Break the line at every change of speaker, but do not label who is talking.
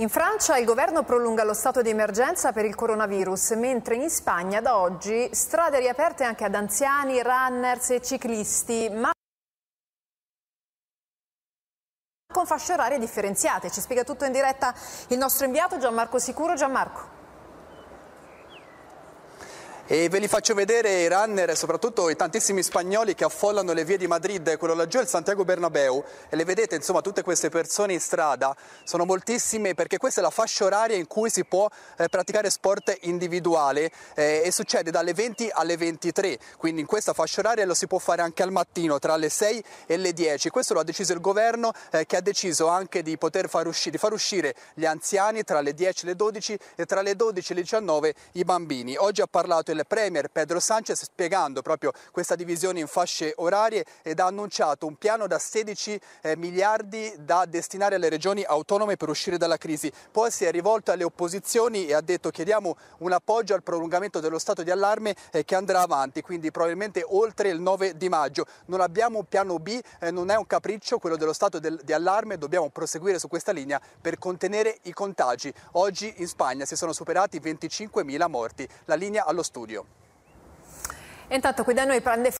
In Francia il governo prolunga lo stato di emergenza per il coronavirus, mentre in Spagna da oggi strade riaperte anche ad anziani, runners e ciclisti, ma con fasce orarie differenziate. Ci spiega tutto in diretta il nostro inviato Gianmarco Sicuro. Gianmarco.
E ve li faccio vedere i runner soprattutto i tantissimi spagnoli che affollano le vie di Madrid, quello laggiù è il Santiago Bernabeu e le vedete insomma tutte queste persone in strada, sono moltissime perché questa è la fascia oraria in cui si può eh, praticare sport individuale eh, e succede dalle 20 alle 23, quindi in questa fascia oraria lo si può fare anche al mattino tra le 6 e le 10, questo lo ha deciso il governo eh, che ha deciso anche di poter far uscire, di far uscire gli anziani tra le 10 e le 12 e tra le 12 e le 19 i bambini. Oggi ha parlato il Premier Pedro Sanchez spiegando proprio questa divisione in fasce orarie ed ha annunciato un piano da 16 eh, miliardi da destinare alle regioni autonome per uscire dalla crisi. Poi si è rivolto alle opposizioni e ha detto chiediamo un appoggio al prolungamento dello stato di allarme eh, che andrà avanti, quindi probabilmente oltre il 9 di maggio. Non abbiamo un piano B, eh, non è un capriccio quello dello stato di allarme, dobbiamo proseguire su questa linea per contenere i contagi. Oggi in Spagna si sono superati 25.000 morti. La linea allo studio studio.
Intanto qui da noi prende